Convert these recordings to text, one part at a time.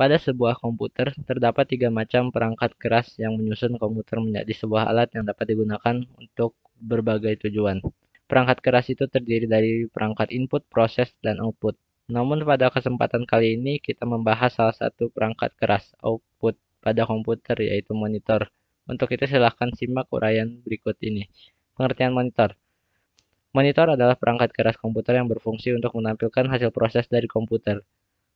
Pada sebuah komputer, terdapat tiga macam perangkat keras yang menyusun komputer menjadi sebuah alat yang dapat digunakan untuk berbagai tujuan. Perangkat keras itu terdiri dari perangkat input, proses, dan output. Namun pada kesempatan kali ini kita membahas salah satu perangkat keras, output, pada komputer yaitu monitor. Untuk itu silahkan simak uraian berikut ini. Pengertian monitor. Monitor adalah perangkat keras komputer yang berfungsi untuk menampilkan hasil proses dari komputer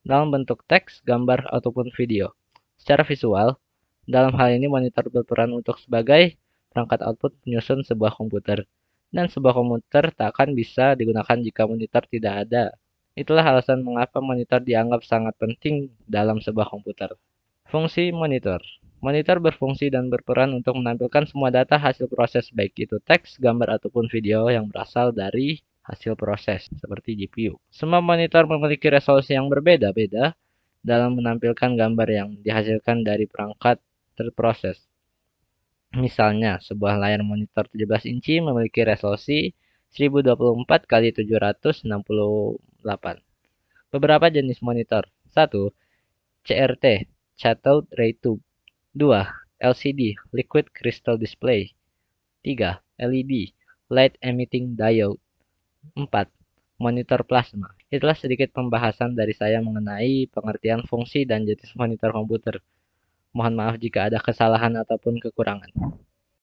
dalam bentuk teks, gambar, ataupun video. Secara visual, dalam hal ini monitor berperan untuk sebagai perangkat output penyusun sebuah komputer. Dan sebuah komputer tak akan bisa digunakan jika monitor tidak ada. Itulah alasan mengapa monitor dianggap sangat penting dalam sebuah komputer. Fungsi monitor Monitor berfungsi dan berperan untuk menampilkan semua data hasil proses baik itu teks, gambar, ataupun video yang berasal dari hasil proses seperti GPU. Semua monitor memiliki resolusi yang berbeda-beda dalam menampilkan gambar yang dihasilkan dari perangkat terproses. Misalnya, sebuah layar monitor 17 inci memiliki resolusi 1024 x 768. Beberapa jenis monitor. 1. CRT, Cathode Ray Tube. 2. LCD, Liquid Crystal Display. 3. LED, Light Emitting Diode. 4. Monitor plasma. Itulah sedikit pembahasan dari saya mengenai pengertian fungsi dan jenis monitor komputer. Mohon maaf jika ada kesalahan ataupun kekurangan.